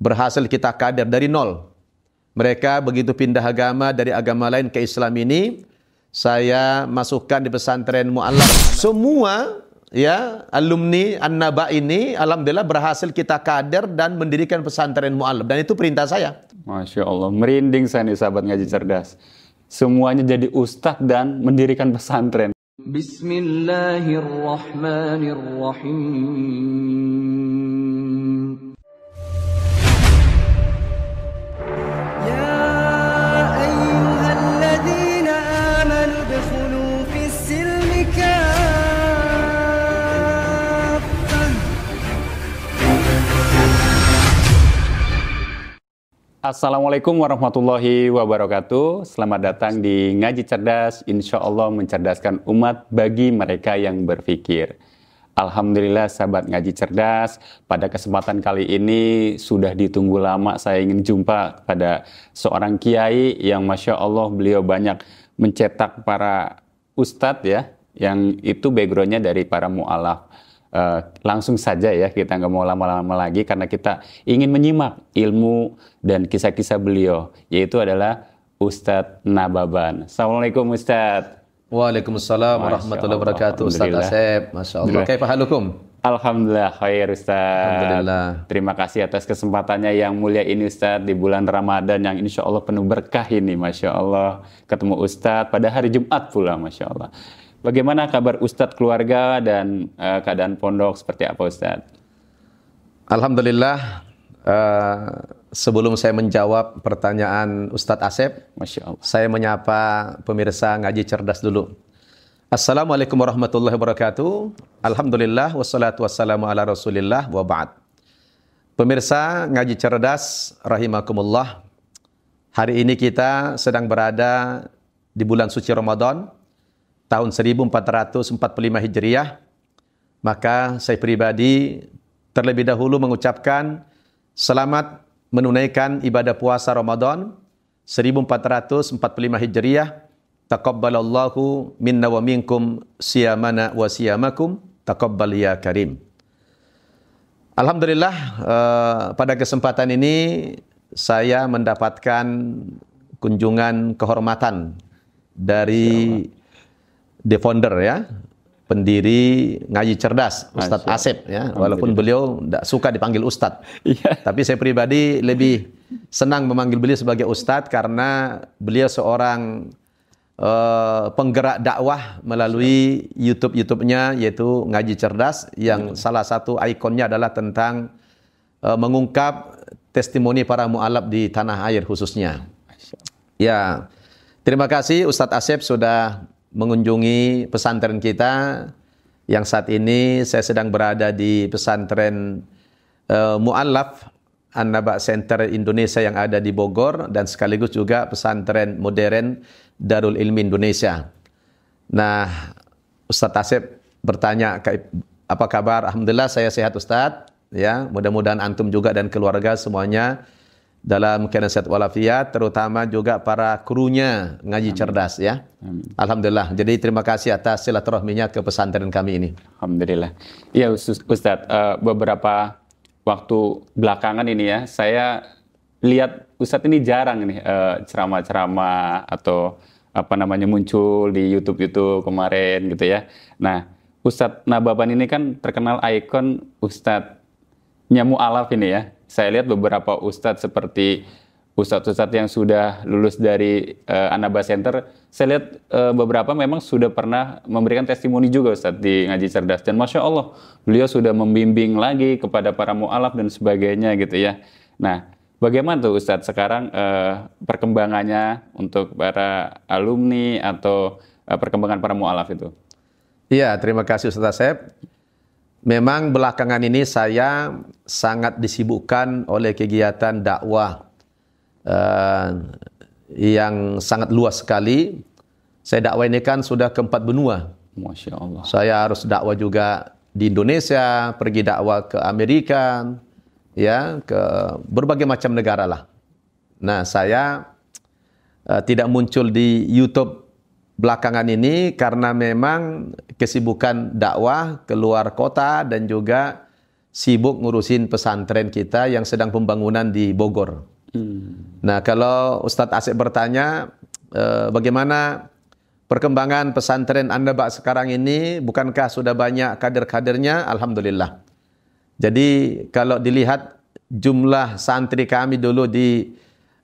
berhasil kita kader dari nol. Mereka begitu pindah agama dari agama lain ke Islam ini, saya masukkan di pesantren Mu'allaf. Semua ya alumni An-Naba ini alhamdulillah berhasil kita kader dan mendirikan pesantren Mu'allaf dan itu perintah saya. Masya Allah, merinding saya nih sahabat ngaji cerdas. Semuanya jadi ustadz dan mendirikan pesantren. Bismillahirrahmanirrahim. Assalamualaikum warahmatullahi wabarakatuh. Selamat datang di Ngaji Cerdas. Insya Allah mencerdaskan umat bagi mereka yang berpikir. Alhamdulillah sahabat Ngaji Cerdas, pada kesempatan kali ini sudah ditunggu lama saya ingin jumpa pada seorang kiai yang Masya Allah beliau banyak mencetak para ustadz ya, yang itu backgroundnya dari para mu'alaf Uh, langsung saja ya kita nggak mau lama-lama lagi karena kita ingin menyimak ilmu dan kisah-kisah beliau yaitu adalah Ustadz Nababan. Assalamualaikum Ustadz. Waalaikumsalam warahmatullahi wabarakatuh. Ustadz Asep, Masya Allah. Kaifa Alhamdulillah khair Ustaz. Alhamdulillah. Terima kasih atas kesempatannya yang mulia ini Ustaz di bulan Ramadan yang insya Allah penuh berkah ini Masya Allah. Ketemu Ustaz pada hari Jumat pula Masya Allah. Bagaimana kabar Ustadz keluarga dan uh, keadaan pondok seperti apa Ustadz? Alhamdulillah, uh, sebelum saya menjawab pertanyaan Ustadz Asep, Masya Allah. saya menyapa pemirsa ngaji cerdas dulu. Assalamualaikum warahmatullahi wabarakatuh. Alhamdulillah, wassalatu wassalamu ala rasulillah wa ba'd. Pemirsa ngaji cerdas, rahimakumullah. Hari ini kita sedang berada di bulan suci Ramadan tahun 1445 Hijriah, maka saya pribadi terlebih dahulu mengucapkan selamat menunaikan ibadah puasa Ramadan 1445 Hijriah. Taqabbalallahu minna wa minkum siyamana wa siyamakum. Taqabbal ya karim. Alhamdulillah eh, pada kesempatan ini saya mendapatkan kunjungan kehormatan dari the founder ya, pendiri ngaji cerdas Ustadz Asep ya walaupun beliau tidak suka dipanggil Ustadz yeah. tapi saya pribadi lebih senang memanggil beliau sebagai Ustadz karena beliau seorang uh, penggerak dakwah melalui YouTube YouTube-nya yaitu ngaji cerdas yang yeah. salah satu ikonnya adalah tentang uh, mengungkap testimoni para mu'alab di tanah air khususnya ya terima kasih Ustadz Asep sudah mengunjungi pesantren kita yang saat ini saya sedang berada di pesantren uh, Mu'allaf an Center Indonesia yang ada di Bogor dan sekaligus juga pesantren modern Darul Ilmi Indonesia. Nah, Ustaz Asep bertanya apa kabar? Alhamdulillah saya sehat Ustaz. Ya, mudah-mudahan antum juga dan keluarga semuanya dalam keadaan sehat walafiat terutama juga para krunya ngaji Amin. cerdas ya. Amin. Alhamdulillah. Jadi terima kasih atas silaturahminya ke pesantren kami ini. Alhamdulillah. Iya Ustaz, uh, eh, beberapa waktu belakangan ini ya, saya lihat Ustadz ini jarang nih uh, ceramah-ceramah atau apa namanya muncul di YouTube-YouTube kemarin gitu ya. Nah, Ustadz Nababan ini kan terkenal ikon Ustadz Nyamu Alaf ini ya saya lihat beberapa ustadz seperti ustadz-ustadz yang sudah lulus dari uh, eh, Anaba Center, saya lihat uh, beberapa memang sudah pernah memberikan testimoni juga ustadz di ngaji cerdas dan masya Allah beliau sudah membimbing lagi kepada para mualaf dan sebagainya gitu ya. Nah, bagaimana tuh ustadz sekarang eh, perkembangannya untuk para alumni atau eh, perkembangan para mualaf itu? Iya, terima kasih Ustadz Asep. Memang belakangan ini saya sangat disibukkan oleh kegiatan dakwah uh, yang sangat luas sekali. Saya dakwah ini kan sudah ke empat benua. Masya Allah. Saya harus dakwah juga di Indonesia, pergi dakwah ke Amerika, ya ke berbagai macam negara lah. Nah saya uh, tidak muncul di YouTube belakangan ini karena memang kesibukan dakwah keluar kota dan juga sibuk ngurusin pesantren kita yang sedang pembangunan di Bogor. Hmm. Nah, kalau Ustadz Asep bertanya e, bagaimana perkembangan pesantren Anda Pak sekarang ini, bukankah sudah banyak kader-kadernya? Alhamdulillah. Jadi kalau dilihat jumlah santri kami dulu di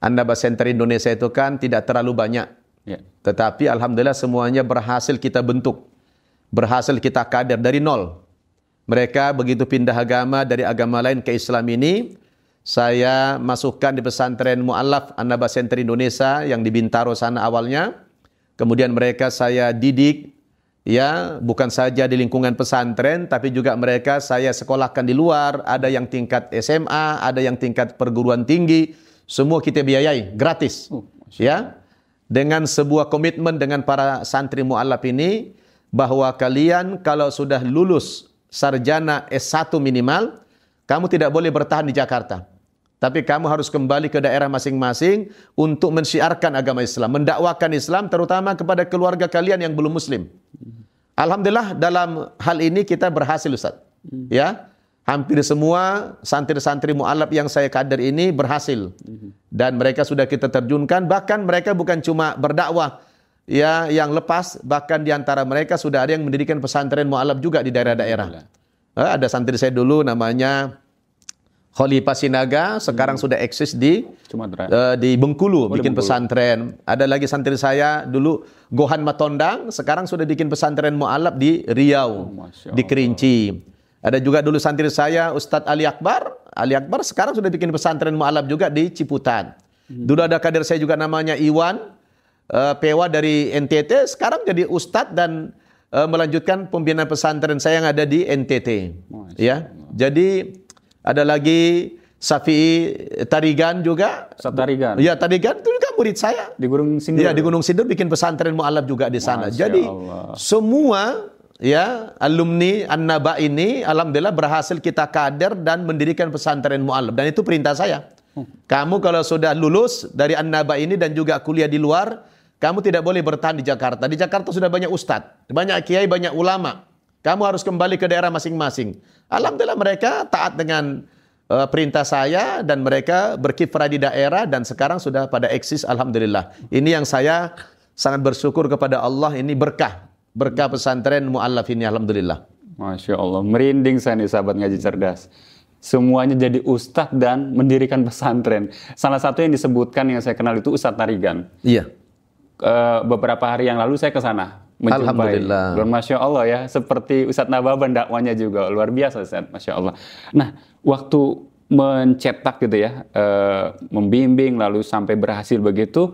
Anda Pak Center Indonesia itu kan tidak terlalu banyak Ya. Tetapi alhamdulillah semuanya berhasil kita bentuk. Berhasil kita kader dari nol. Mereka begitu pindah agama dari agama lain ke Islam ini, saya masukkan di pesantren Mu'alaf an Center Indonesia yang di Bintaro sana awalnya. Kemudian mereka saya didik ya, bukan saja di lingkungan pesantren tapi juga mereka saya sekolahkan di luar, ada yang tingkat SMA, ada yang tingkat perguruan tinggi, semua kita biayai gratis. Oh, ya dengan sebuah komitmen dengan para santri mualaf ini bahwa kalian kalau sudah lulus sarjana S1 minimal, kamu tidak boleh bertahan di Jakarta. Tapi kamu harus kembali ke daerah masing-masing untuk mensyiarkan agama Islam, mendakwakan Islam terutama kepada keluarga kalian yang belum muslim. Alhamdulillah dalam hal ini kita berhasil Ustaz. Hmm. Ya hampir semua santri-santri Mu'alab yang saya kader ini berhasil. Mhm. Dan mereka sudah kita terjunkan, bahkan mereka bukan cuma berdakwah ya yang lepas, bahkan di antara mereka sudah ada yang mendirikan pesantren Mu'alab juga di daerah-daerah. Eh, ada santri saya dulu namanya Khalifah Sinaga sekarang hmm. sudah eksis di Sumatera. Uh, di Bengkulu oh, bikin Bengkulu. pesantren. Ada lagi santri saya dulu Gohan Matondang sekarang sudah bikin pesantren Mu'alab di Riau, oh, di Kerinci. Ada juga dulu santri saya Ustadz Ali Akbar. Ali Akbar sekarang sudah bikin pesantren mu'alaf juga di Ciputat. Hmm. Dulu ada kader saya juga namanya Iwan. Uh, eh, Pewa dari NTT. Sekarang jadi Ustadz dan uh, melanjutkan pembinaan pesantren saya yang ada di NTT. Oh, ya, Jadi ada lagi Safi Tarigan juga. Safi Tarigan. Ya, Tarigan itu juga murid saya. Di Gunung Sindur. Ya, di Gunung Sindur bikin pesantren mualaf juga di sana. Jadi semua ya alumni An-Naba ini alhamdulillah berhasil kita kader dan mendirikan pesantren mualaf dan itu perintah saya. Kamu kalau sudah lulus dari An-Naba ini dan juga kuliah di luar, kamu tidak boleh bertahan di Jakarta. Di Jakarta sudah banyak ustadz, banyak kiai, banyak ulama. Kamu harus kembali ke daerah masing-masing. Alhamdulillah mereka taat dengan uh, perintah saya dan mereka berkiprah di daerah dan sekarang sudah pada eksis alhamdulillah. Ini yang saya sangat bersyukur kepada Allah ini berkah berkah pesantren mu'allafin ini alhamdulillah. Masya Allah, merinding saya nih sahabat ngaji cerdas. Semuanya jadi ustadz dan mendirikan pesantren. Salah satu yang disebutkan yang saya kenal itu Ustadz Tarigan. Iya. E, beberapa hari yang lalu saya ke sana Alhamdulillah. Luar Masya Allah ya, seperti Ustadz Nababan dakwanya juga luar biasa Ustadz, Masya Allah. Nah, waktu mencetak gitu ya, e, membimbing lalu sampai berhasil begitu,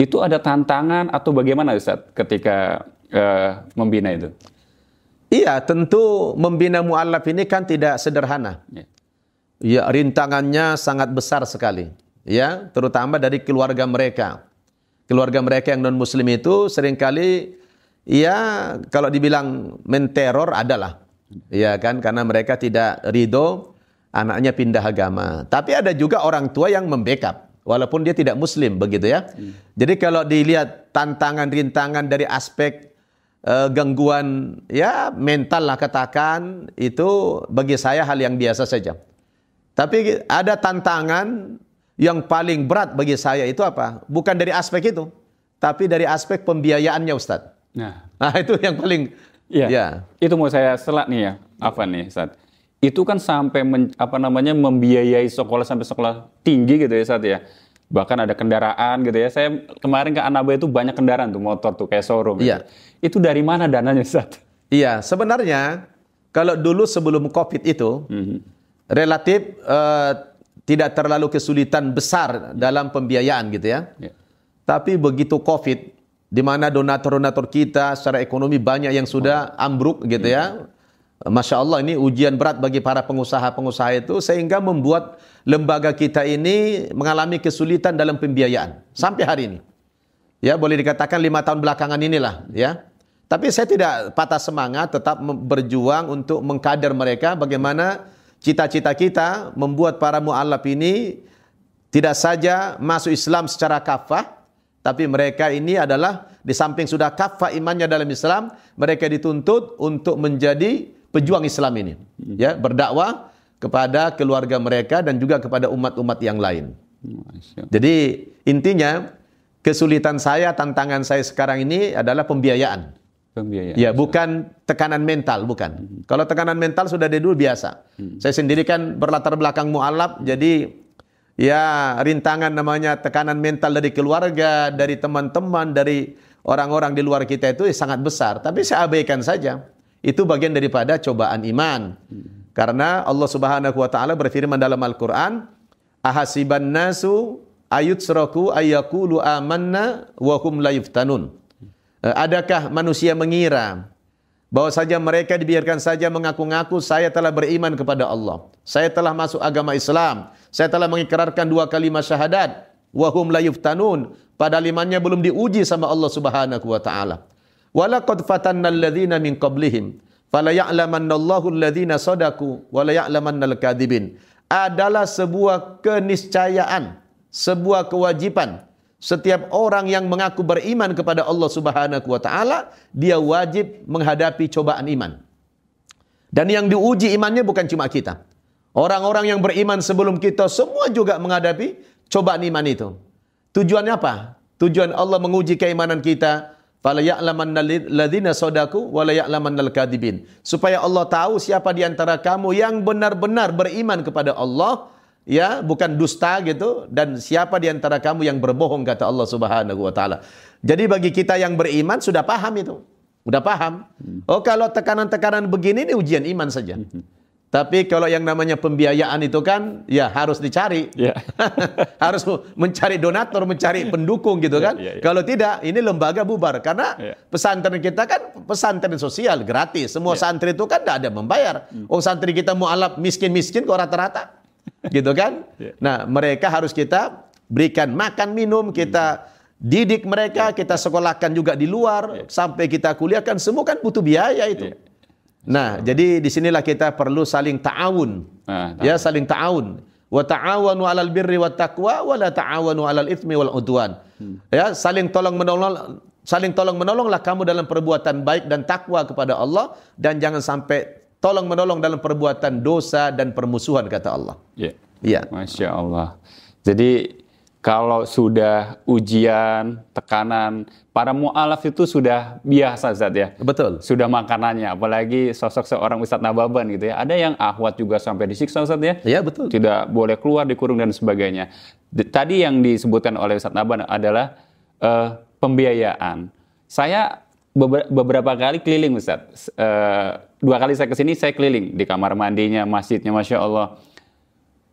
itu ada tantangan atau bagaimana Ustadz ketika uh, membina itu? Iya, tentu membina mu'alaf ini kan tidak sederhana. Ya. ya, rintangannya sangat besar sekali. Ya, terutama dari keluarga mereka. Keluarga mereka yang non-muslim itu seringkali, ya kalau dibilang menteror adalah. Ya kan, karena mereka tidak ridho anaknya pindah agama. Tapi ada juga orang tua yang membackup. Walaupun dia tidak muslim begitu ya. Hmm. Jadi kalau dilihat tantangan rintangan dari aspek eh, gangguan ya mental lah katakan itu bagi saya hal yang biasa saja. Tapi ada tantangan yang paling berat bagi saya itu apa? Bukan dari aspek itu, tapi dari aspek pembiayaannya Ustaz. Nah, nah itu yang paling ya. ya. Itu mau saya selak nih ya, apa nih Ustaz? Itu kan sampai men, apa namanya membiayai sekolah sampai sekolah tinggi gitu ya Ustaz ya. Bahkan ada kendaraan gitu ya. Saya kemarin ke Anaba itu banyak kendaraan tuh motor tuh kayak showroom. Gitu. Iya. Gitu. Itu dari mana dananya Ustaz? Iya, sebenarnya kalau dulu sebelum Covid itu mm-hmm. relatif uh, tidak terlalu kesulitan besar dalam pembiayaan gitu ya. Yeah. Tapi begitu Covid di mana donatur-donatur kita secara ekonomi banyak yang sudah oh. ambruk gitu ya. Mhm. Masya Allah ini ujian berat bagi para pengusaha-pengusaha itu sehingga membuat lembaga kita ini mengalami kesulitan dalam pembiayaan sampai hari ini. Ya boleh dikatakan lima tahun belakangan inilah ya. Tapi saya tidak patah semangat, tetap berjuang untuk mengkader mereka bagaimana cita-cita kita membuat para mu'alaf ini tidak saja masuk Islam secara kafah, tapi mereka ini adalah di samping sudah kafah imannya dalam Islam, mereka dituntut untuk menjadi pejuang Islam ini. Hmm. Ya, berdakwah kepada keluarga mereka dan juga kepada umat-umat yang lain. Jadi intinya kesulitan saya, tantangan saya sekarang ini adalah pembiayaan. Pembiayaan. Ya, bukan tekanan mental, bukan. Hmm. Kalau tekanan mental sudah dari dulu biasa. Hmm. Saya sendiri kan berlatar belakang mualaf, jadi ya rintangan namanya tekanan mental dari keluarga, dari teman-teman, dari orang-orang di luar kita itu eh, sangat besar. Tapi saya abaikan saja. Itu bagian daripada cobaan iman. Hmm. Karena Allah Subhanahu wa taala berfirman dalam Al-Qur'an, "Ahasiban nasu ayutsraku ayyakulu amanna wa hum la yuftanun." Eh, adakah manusia mengira bahawa saja mereka dibiarkan saja mengaku-ngaku saya telah beriman kepada Allah. Saya telah masuk agama Islam. Saya telah mengikrarkan dua kalimat syahadat. Wahum la yuftanun. Padahal imannya belum diuji sama Allah subhanahu wa ta'ala. Walakad fatanna alladhina min qablihim. Fala ya'laman allahu alladhina sadaku. Wala ya'laman al Adalah sebuah keniscayaan. Sebuah kewajiban. Kewajiban Setiap orang yang mengaku beriman kepada Allah Subhanahu wa taala, dia wajib menghadapi cobaan iman. Dan yang diuji imannya bukan cuma kita. Orang-orang yang beriman sebelum kita semua juga menghadapi cobaan iman itu. Tujuannya apa? Tujuan Allah menguji keimanan kita. Supaya Allah tahu siapa di antara kamu yang benar-benar beriman kepada Allah ya bukan dusta gitu dan siapa di antara kamu yang berbohong kata Allah Subhanahu wa taala. Jadi bagi kita yang beriman sudah paham itu. sudah paham. Oh kalau tekanan-tekanan begini ini ujian iman saja. Tapi kalau yang namanya pembiayaan itu kan ya harus dicari. Yeah. harus mencari donatur, mencari pendukung gitu ya, kan. Yeah, yeah, yeah. Kalau tidak ini lembaga bubar karena yeah. pesantren kita kan pesantren sosial gratis. Semua yeah. santri itu kan tidak ada membayar. Mm. Oh santri kita mau alap miskin-miskin kok rata-rata gitu kan? Iya. Nah, mereka harus kita berikan makan minum, kita didik mereka, iya. kita sekolahkan juga di luar iya. sampai kita kuliahkan semua kan butuh biaya itu. Nah, jadi disinilah kita perlu saling ta'awun. Nah, ya, saling ta'awun. Wa ta'awanu 'alal birri wa taqwa wa la ta'awanu 'alal ithmi wal udwan. Hmm. Ya, saling tolong menolong saling tolong menolonglah kamu dalam perbuatan baik dan takwa kepada Allah dan jangan sampai tolong menolong dalam perbuatan dosa dan permusuhan kata Allah. Iya. Yeah. Masya Allah. Jadi kalau sudah ujian, tekanan, para mu'alaf itu sudah biasa Zat, ya? Betul. Sudah makanannya, apalagi sosok seorang Ustaz Nababan gitu ya. Ada yang ahwat juga sampai disiksa Ustaz ya? Iya betul. Tidak boleh keluar, dikurung dan sebagainya. Tadi yang disebutkan oleh Ustaz Nababan adalah uh, pembiayaan. Saya beberapa kali keliling Ustaz. Uh, dua kali saya kesini saya keliling di kamar mandinya, masjidnya, masya Allah.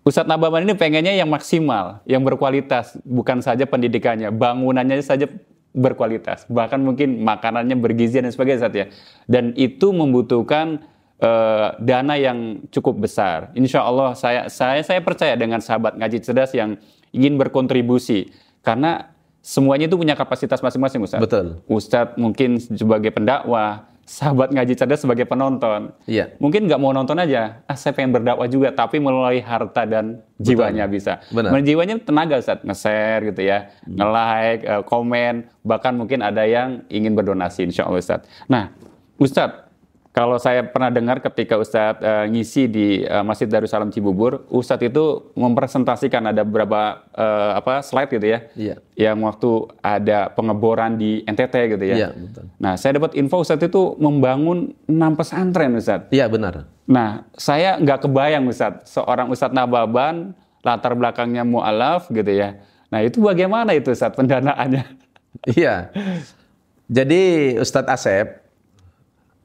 Ustadz Nababan ini pengennya yang maksimal, yang berkualitas, bukan saja pendidikannya, bangunannya saja berkualitas, bahkan mungkin makanannya bergizi dan sebagainya Ustaz ya. Dan itu membutuhkan uh, dana yang cukup besar. Insya Allah saya saya saya percaya dengan sahabat ngaji cerdas yang ingin berkontribusi karena semuanya itu punya kapasitas masing-masing Ustaz. Betul. Ustaz mungkin sebagai pendakwah, sahabat ngaji cerdas sebagai penonton. Iya. Mungkin nggak mau nonton aja, ah saya pengen berdakwah juga, tapi melalui harta dan jiwanya bisa. Benar. Men jiwanya tenaga Ustaz, nge-share gitu ya, hmm. nge-like, eh, komen, bahkan mungkin ada yang ingin berdonasi insya Allah Ustaz. Nah, Ustaz, kalau saya pernah dengar ketika Ustadz uh, ngisi di uh, Masjid Darussalam Cibubur, Ustadz itu mempresentasikan ada beberapa uh, apa slide gitu ya, iya. yang waktu ada pengeboran di NTT gitu ya. Iya, betul. Nah, saya dapat info Ustadz itu membangun enam pesantren Ustadz. Iya benar. Nah, saya nggak kebayang Ustadz, seorang Ustadz Nababan latar belakangnya mualaf gitu ya. Nah, itu bagaimana itu Ustadz pendanaannya? iya. Jadi Ustadz Asep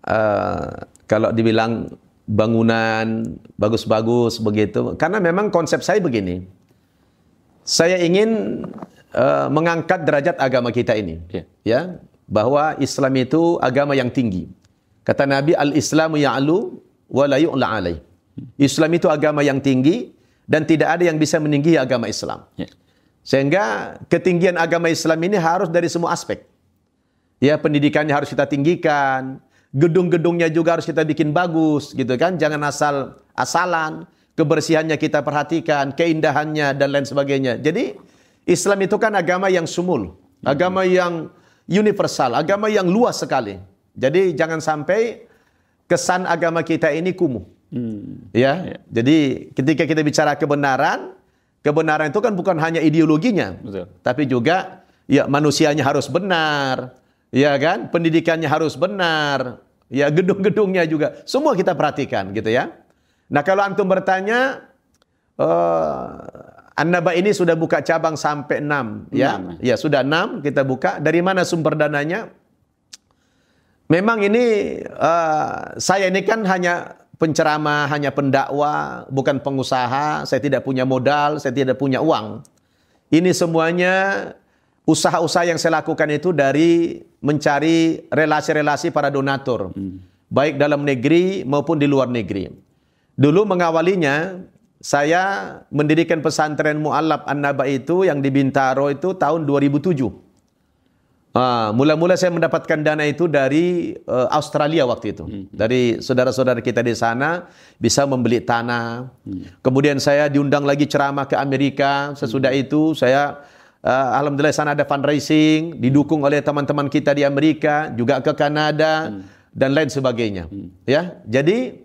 uh, kalau dibilang bangunan bagus-bagus begitu karena memang konsep saya begini saya ingin uh, mengangkat derajat agama kita ini yeah. ya bahwa Islam itu agama yang tinggi kata Nabi al-Islamu ya'lu wa la yu'la alaih Islam itu agama yang tinggi dan tidak ada yang bisa meninggi agama Islam ya. sehingga ketinggian agama Islam ini harus dari semua aspek ya pendidikannya harus kita tinggikan gedung-gedungnya juga harus kita bikin bagus gitu kan. Jangan asal asalan, kebersihannya kita perhatikan, keindahannya dan lain sebagainya. Jadi Islam itu kan agama yang sumul, agama yang universal, agama yang luas sekali. Jadi jangan sampai kesan agama kita ini kumuh. Hmm. Ya. yeah. Jadi ketika kita bicara kebenaran, kebenaran itu kan bukan hanya ideologinya, Betul. tapi juga ya manusianya harus benar, ya kan? Pendidikannya harus benar, Ya, gedung-gedungnya juga. Semua kita perhatikan gitu ya. Nah, kalau antum bertanya uh, eh, an ini sudah buka cabang sampai 6 ya? ya. Ya, sudah 6 kita buka. Dari mana sumber dananya? Memang ini uh, saya ini kan hanya penceramah, hanya pendakwa, bukan pengusaha, saya tidak punya modal, saya tidak punya uang. Ini semuanya usaha-usaha yang saya lakukan itu dari mencari relasi-relasi para donatur, hmm. baik dalam negeri maupun di luar negeri. Dulu mengawalinya, saya mendirikan pesantren Mu'alab An-Naba itu yang di Bintaro itu tahun 2007. mula ah, mula-mula saya mendapatkan dana itu dari uh, Australia waktu itu. Hmm. Dari saudara-saudara kita di sana bisa membeli tanah. Hmm. Kemudian saya diundang lagi ceramah ke Amerika. Sesudah hmm. itu saya Uh, Alhamdulillah sana ada fundraising, didukung oleh teman-teman kita di Amerika, juga ke Kanada hmm. dan lain sebagainya. Hmm. Ya, jadi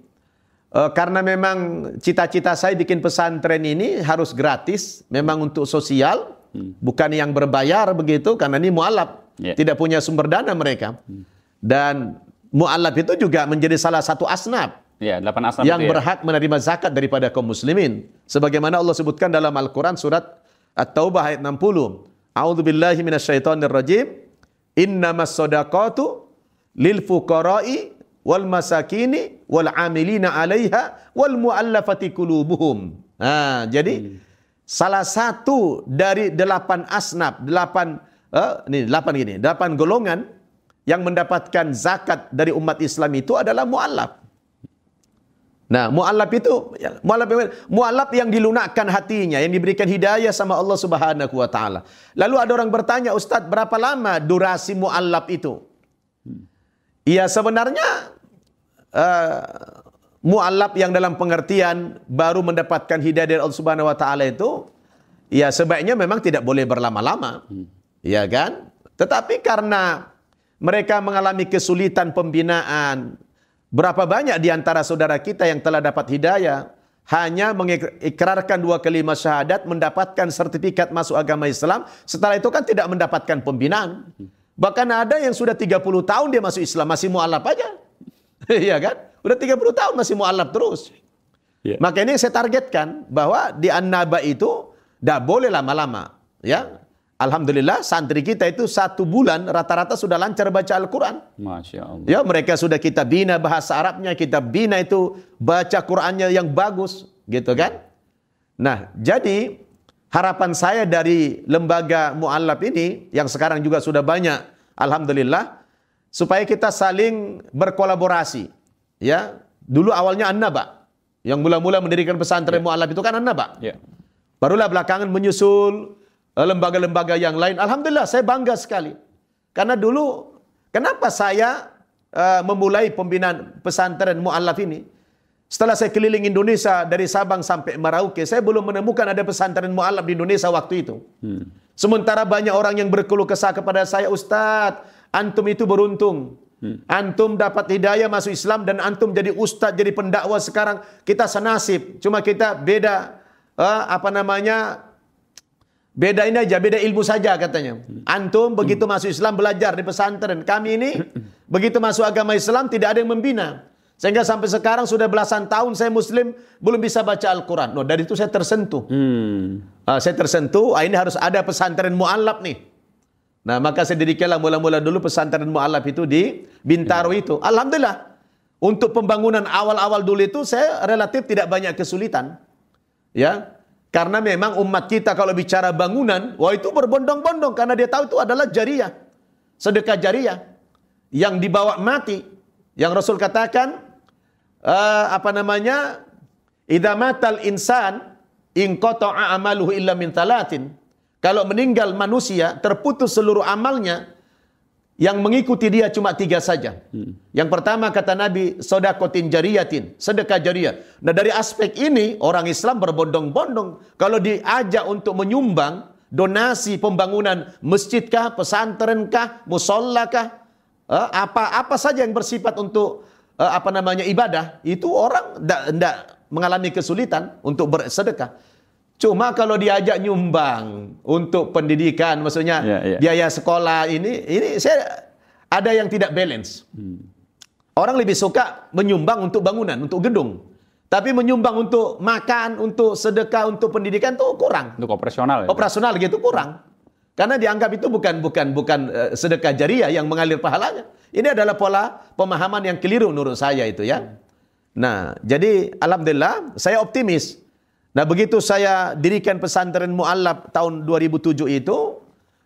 uh, karena memang cita-cita saya bikin pesantren ini harus gratis, memang hmm. untuk sosial, hmm. bukan yang berbayar begitu, karena ini mualaf, yeah. tidak punya sumber dana mereka. Hmm. Dan mualaf itu juga menjadi salah satu asnaf. Ya, yang ya. berhak menerima zakat daripada kaum muslimin. Sebagaimana Allah sebutkan dalam Al-Quran surat At-Taubah ayat 60. A'udzubillahi minasyaitonirrajim. Innamas sadaqatu lil fuqara'i wal masakini wal amilina 'alaiha wal mu'allafati qulubuhum. Nah, jadi hmm. salah satu dari delapan asnaf, delapan eh, ini delapan gini, delapan golongan yang mendapatkan zakat dari umat Islam itu adalah mu'allaf. Nah, mualaf itu ya, mualaf yang, yang dilunakkan hatinya, yang diberikan hidayah sama Allah Subhanahu wa taala. Lalu ada orang bertanya, "Ustaz, berapa lama durasi mualaf itu?" Iya, sebenarnya uh, yang dalam pengertian baru mendapatkan hidayah dari Allah Subhanahu wa taala itu ya sebaiknya memang tidak boleh berlama-lama. Hmm. Ya kan? Tetapi karena mereka mengalami kesulitan pembinaan, Berapa banyak di antara saudara kita yang telah dapat hidayah hanya mengikrarkan dua kalimat syahadat mendapatkan sertifikat masuk agama Islam setelah itu kan tidak mendapatkan pembinaan. Bahkan ada yang sudah 30 tahun dia masuk Islam masih mualaf aja. Iya kan? Udah 30 tahun masih mualaf terus. Yeah. Maka ini saya targetkan bahwa di An-Naba itu tidak boleh lama-lama. Ya, Alhamdulillah santri kita itu satu bulan rata-rata sudah lancar baca Al-Quran. Masya Allah. Ya mereka sudah kita bina bahasa Arabnya, kita bina itu baca Qurannya yang bagus gitu kan. Nah jadi harapan saya dari lembaga mu'allab ini yang sekarang juga sudah banyak Alhamdulillah supaya kita saling berkolaborasi. Ya dulu awalnya an Pak yang mula-mula mendirikan pesantren yeah. mu'allab itu kan an Pak. Ya. Barulah belakangan menyusul Eh, lembaga-lembaga yang lain. Alhamdulillah saya bangga sekali. Karena dulu kenapa saya eh, memulai pembinaan pesantren mualaf ini? Setelah saya keliling Indonesia dari Sabang sampai Merauke, saya belum menemukan ada pesantren mualaf di Indonesia waktu itu. Hmm. Sementara banyak orang yang berkeluh kesah kepada saya, Ustadz, antum itu beruntung. Hmm. Antum dapat hidayah masuk Islam dan antum jadi ustadz, jadi pendakwa sekarang. Kita senasib, cuma kita beda uh, apa namanya Beda ini aja, beda ilmu saja katanya. Antum begitu masuk Islam belajar di pesantren. Kami ini begitu masuk agama Islam tidak ada yang membina. Sehingga sampai sekarang sudah belasan tahun saya muslim belum bisa baca Al-Quran. No, dari itu saya tersentuh. Hmm. Uh, saya tersentuh, ah, ini harus ada pesantren mu'alab nih. Nah maka saya dirikanlah mula-mula dulu pesantren mu'alab itu di Bintaro ya. itu. Alhamdulillah. Untuk pembangunan awal-awal dulu itu saya relatif tidak banyak kesulitan. Ya, karena memang umat kita kalau bicara bangunan, wah itu berbondong-bondong karena dia tahu itu adalah jariah. Sedekah jariah yang dibawa mati. Yang Rasul katakan uh, apa namanya? Idza matal insan in qata'a amaluhu illa min talatin. Kalau meninggal manusia terputus seluruh amalnya yang mengikuti dia cuma tiga saja. Hmm. Yang pertama kata Nabi, sodakotin jariyatin, sedekah jariah. Nah dari aspek ini orang Islam berbondong-bondong. Kalau diajak untuk menyumbang donasi pembangunan masjidkah, pesantrenkah, musollakah, eh, apa-apa saja yang bersifat untuk eh, apa namanya ibadah, itu orang tidak mengalami kesulitan untuk bersedekah. Cuma kalau diajak nyumbang untuk pendidikan, maksudnya ya, ya. biaya sekolah ini, ini saya ada yang tidak balance. Hmm. Orang lebih suka menyumbang untuk bangunan, untuk gedung. Tapi menyumbang untuk makan, untuk sedekah, untuk pendidikan itu kurang. Untuk operasional. Ya? Operasional gitu kurang. Karena dianggap itu bukan bukan bukan eh, sedekah jariah yang mengalir pahalanya. Ini adalah pola pemahaman yang keliru menurut saya itu ya. Hmm. Nah, jadi alhamdulillah saya optimis Nah begitu saya dirikan pesantren Mu'allab tahun 2007 itu,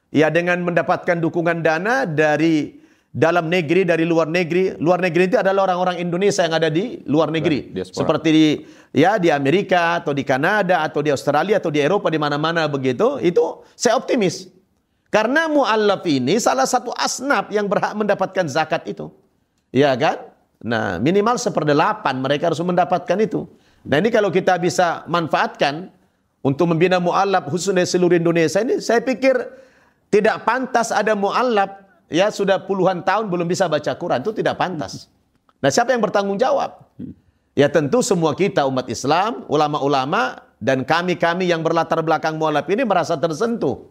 ya dengan mendapatkan dukungan dana dari dalam negeri, dari luar negeri. Luar negeri itu adalah orang-orang Indonesia yang ada di luar nah, negeri. Diaspora. Seperti di, ya di Amerika, atau di Kanada, atau di Australia, atau di Eropa, di mana-mana begitu. Itu saya optimis. Karena Muallab ini salah satu asnaf yang berhak mendapatkan zakat itu. Ya kan? Nah minimal seperdelapan mereka harus mendapatkan itu. Nah ini kalau kita bisa manfaatkan untuk membina mu'alaf khususnya seluruh Indonesia ini, saya pikir tidak pantas ada mu'alaf ya sudah puluhan tahun belum bisa baca Quran, itu tidak pantas. Nah siapa yang bertanggung jawab? Ya tentu semua kita umat Islam, ulama-ulama, dan kami-kami yang berlatar belakang mu'alaf ini merasa tersentuh.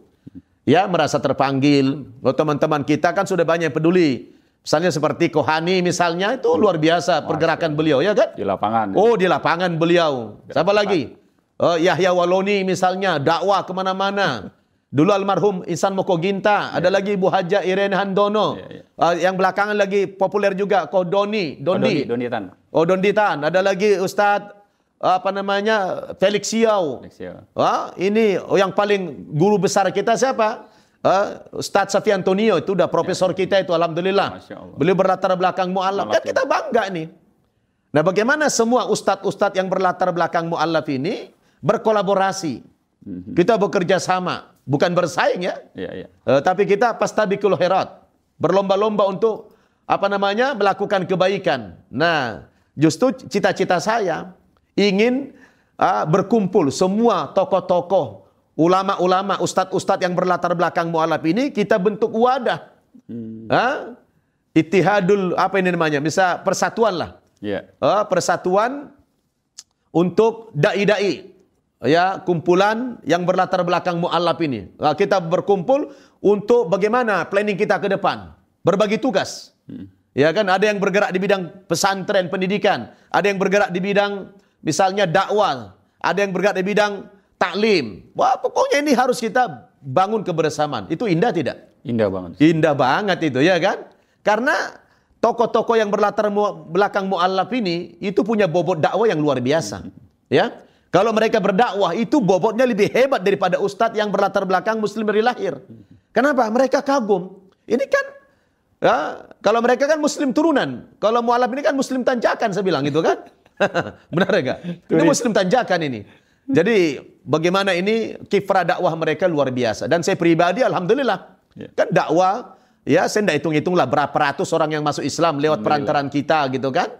Ya merasa terpanggil. Oh, teman-teman kita kan sudah banyak peduli Misalnya seperti Kohani misalnya itu luar biasa pergerakan beliau ya kan? Di lapangan. Ya. Oh di lapangan beliau. Di Siapa lagi? Uh, Yahya Waloni misalnya dakwah kemana-mana. Dulu almarhum Insan Mokoginta, yeah. Ya. ada lagi Bu Haja Irene Handono. Yeah, ya, ya. yeah. Uh, yang belakangan lagi populer juga Koh Doni, Dondi. Oh, Doni, Doni Tan. Oh, Doni Tan. Ada lagi Ustaz apa namanya Felix Siau. Felix ah, ini yang paling guru besar kita siapa? Uh, eh, Ustadz Safi Antonio itu udah profesor ya. kita itu alhamdulillah. Beliau berlatar belakang mualaf. Kan ya, kita bangga nih. Nah, bagaimana semua ustaz-ustaz yang berlatar belakang mualaf ini berkolaborasi. Mhm. Kita bekerja sama, bukan bersaing ya. ya, ya. Uh, tapi kita pastabikul herat, berlomba-lomba untuk apa namanya? melakukan kebaikan. Nah, justru cita-cita saya ingin uh, berkumpul semua tokoh-tokoh ulama-ulama, ustadz-ustadz yang berlatar belakang mualaf ini kita bentuk wadah. Hmm. Itihadul apa ini namanya? Bisa persatuan lah. Yeah. ha? persatuan untuk dai-dai. Ya, kumpulan yang berlatar belakang mualaf ini. ha? kita berkumpul untuk bagaimana planning kita ke depan. Berbagi tugas. Hmm. Ya kan ada yang bergerak di bidang pesantren pendidikan, ada yang bergerak di bidang misalnya dakwah, ada yang bergerak di bidang taklim. Wah, pokoknya ini harus kita bangun kebersamaan. Itu indah tidak? Indah banget. Indah banget itu ya kan? Karena tokoh-tokoh yang berlatar mu, belakang mualaf ini itu punya bobot dakwah yang luar biasa. Ya. Kalau mereka berdakwah itu bobotnya lebih hebat daripada ustadz yang berlatar belakang muslim dari lahir. Kenapa? Mereka kagum. Ini kan ya, kalau mereka kan muslim turunan, kalau mualaf ini kan muslim tanjakan saya bilang gitu kan. Benar enggak? Ini muslim tanjakan ini. Hmm. Jadi bagaimana ini kifra dakwah mereka luar biasa. Dan saya pribadi alhamdulillah yeah. kan dakwah ya saya tidak hitung-hitung lah berapa ratus orang yang masuk Islam lewat perantaran kita gitu kan.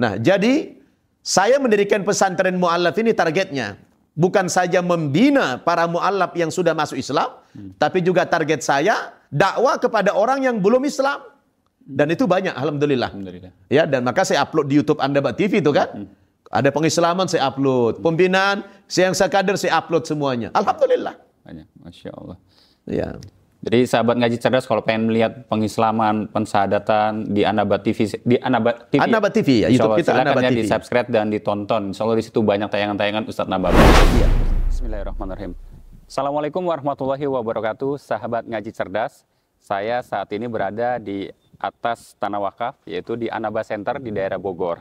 Nah jadi saya mendirikan pesantren mu'alaf ini targetnya bukan saja membina para mu'alaf yang sudah masuk Islam hmm. tapi juga target saya dakwah kepada orang yang belum Islam hmm. dan itu banyak alhamdulillah. alhamdulillah. Ya dan maka saya upload di YouTube Anda TV itu kan. Hmm. Ada pengislaman saya upload, pembinaan saya yang saya kader saya upload semuanya. Alhamdulillah. Banyak, masya Allah. Ya. Jadi sahabat ngaji cerdas kalau pengen melihat pengislaman, pensadatan di Anabat TV, di Anabat TV. Anabat TV ya, YouTube kita Anabat ya, TV. di subscribe dan ditonton. Insya Allah di situ banyak tayangan-tayangan Ustadz Nabab. Ya. Bismillahirrahmanirrahim. Assalamualaikum warahmatullahi wabarakatuh, sahabat ngaji cerdas. Saya saat ini berada di atas tanah wakaf, yaitu di Anaba Center di daerah Bogor.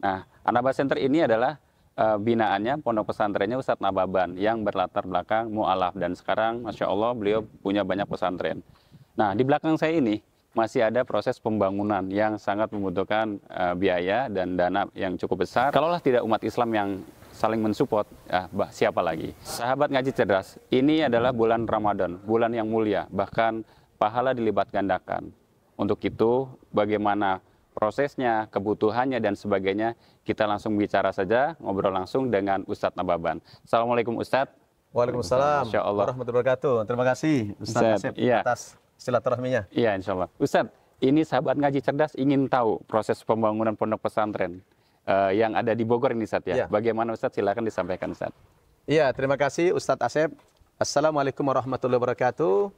Nah, Anaba Center ini adalah Eh, binaannya pondok pesantrennya Ustadz Nababan yang berlatar belakang mualaf dan sekarang masya Allah beliau punya banyak pesantren. Nah di belakang saya ini masih ada proses pembangunan yang sangat membutuhkan uh, biaya dan dana yang cukup besar. Kalaulah tidak umat Islam yang saling mensupport, ah, bah, siapa lagi? Sahabat ngaji cerdas, ini adalah bulan Ramadan, bulan yang mulia, bahkan pahala dilipat gandakan. Untuk itu, bagaimana prosesnya, kebutuhannya, dan sebagainya. Kita langsung bicara saja, ngobrol langsung dengan Ustadz Nababan. Assalamualaikum Ustadz. Waalaikumsalam. Insya Allah. wabarakatuh. Terima kasih Ustadz Nasib ya. atas silaturahminya. Iya insya Allah. Ustadz, ini sahabat ngaji cerdas ingin tahu proses pembangunan pondok pesantren uh, yang ada di Bogor ini Ustadz ya. ya. Bagaimana Ustadz silakan disampaikan Ustadz. Iya, terima kasih Ustadz Asep. Assalamualaikum warahmatullahi wabarakatuh.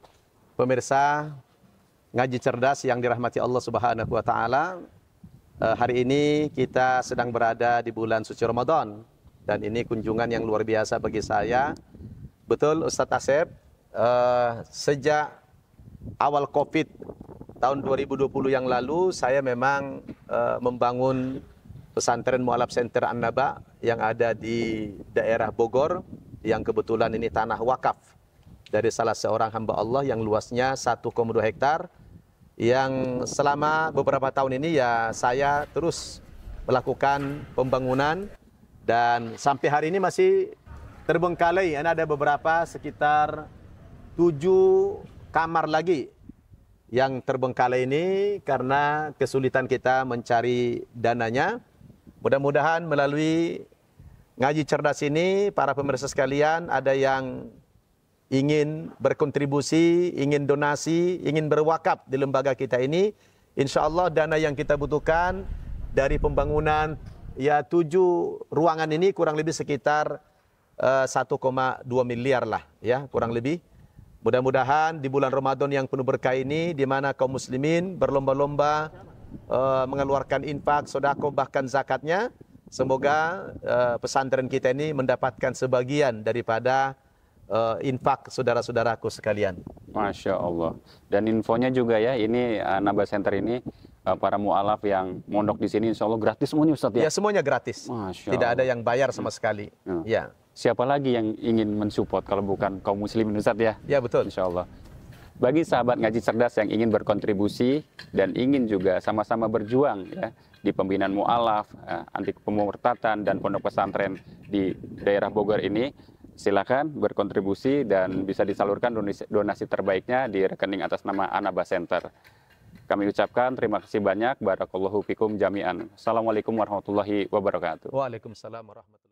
Pemirsa ngaji cerdas yang dirahmati Allah Subhanahu wa taala. Eh, hari ini kita sedang berada di bulan suci Ramadan dan ini kunjungan yang luar biasa bagi saya. Betul Ustaz Asep, eh, sejak awal Covid tahun 2020 yang lalu saya memang eh, membangun pesantren Mualaf Center An-Naba yang ada di daerah Bogor yang kebetulan ini tanah wakaf dari salah seorang hamba Allah yang luasnya 1,2 hektar yang selama beberapa tahun ini ya saya terus melakukan pembangunan dan sampai hari ini masih terbengkalai ada beberapa sekitar tujuh kamar lagi yang terbengkalai ini karena kesulitan kita mencari dananya. Mudah-mudahan melalui ngaji cerdas ini para pemirsa sekalian ada yang ingin berkontribusi, ingin donasi, ingin berwakaf di lembaga kita ini, insya Allah dana yang kita butuhkan dari pembangunan ya tujuh ruangan ini kurang lebih sekitar uh, eh, 1,2 miliar lah ya kurang lebih. Mudah-mudahan di bulan Ramadan yang penuh berkah ini, di mana kaum muslimin berlomba-lomba uh, mengeluarkan infak, sodako, bahkan zakatnya, semoga uh, pesantren kita ini mendapatkan sebagian daripada uh, infak saudara-saudaraku sekalian. Masya Allah. Dan infonya juga ya, ini uh, eh, Naba Center ini eh, para mualaf yang mondok di sini insya Allah gratis semuanya Ustaz ya? Ya semuanya gratis. Masya Tidak Allah. ada yang bayar sama hmm. sekali. Hmm. Ya. Siapa lagi yang ingin mensupport kalau bukan kaum muslimin Ustaz ya? Ya betul. Insya Allah. Bagi sahabat ngaji cerdas yang ingin berkontribusi dan ingin juga sama-sama berjuang ya di pembinaan mualaf, anti pemurtatan dan pondok pesantren di daerah Bogor ini, silakan berkontribusi dan bisa disalurkan donasi terbaiknya di rekening atas nama Anaba Center. Kami ucapkan terima kasih banyak. Barakallahu fikum jami'an. Assalamualaikum warahmatullahi wabarakatuh. Waalaikumsalam warahmatullahi wabarakatuh.